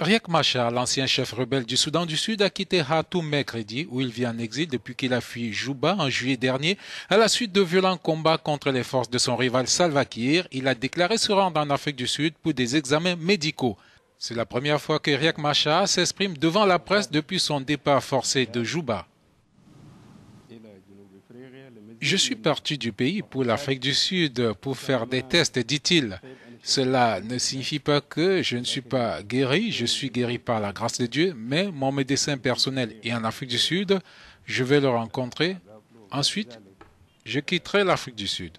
Riek Machar, l'ancien chef rebelle du Soudan du Sud, a quitté Khartoum mercredi, où il vit en exil depuis qu'il a fui Juba en juillet dernier, à la suite de violents combats contre les forces de son rival Salva Kiir. Il a déclaré se rendre en Afrique du Sud pour des examens médicaux. C'est la première fois que Riek Macha s'exprime devant la presse depuis son départ forcé de Juba. Je suis parti du pays pour l'Afrique du Sud pour faire des tests, dit-il. Cela ne signifie pas que je ne suis pas guéri, je suis guéri par la grâce de Dieu, mais mon médecin personnel est en Afrique du Sud, je vais le rencontrer. Ensuite, je quitterai l'Afrique du Sud.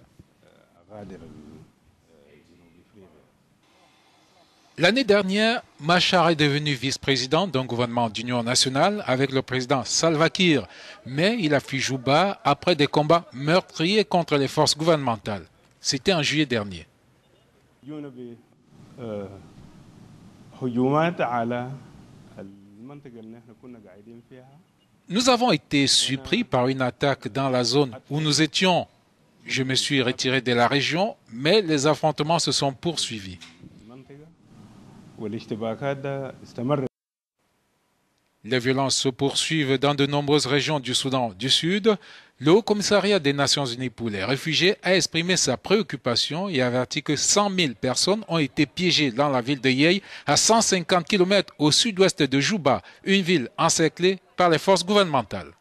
L'année dernière, Machar est devenu vice-président d'un gouvernement d'union nationale avec le président Salva Kiir, mais il a fui Jouba après des combats meurtriers contre les forces gouvernementales. C'était en juillet dernier. Nous avons été surpris par une attaque dans la zone où nous étions. Je me suis retiré de la région, mais les affrontements se sont poursuivis. Les violences se poursuivent dans de nombreuses régions du Soudan du Sud, le Haut Commissariat des Nations Unies pour les réfugiés a exprimé sa préoccupation et averti que 100 000 personnes ont été piégées dans la ville de Yei, à 150 km au sud-ouest de Juba, une ville encerclée par les forces gouvernementales.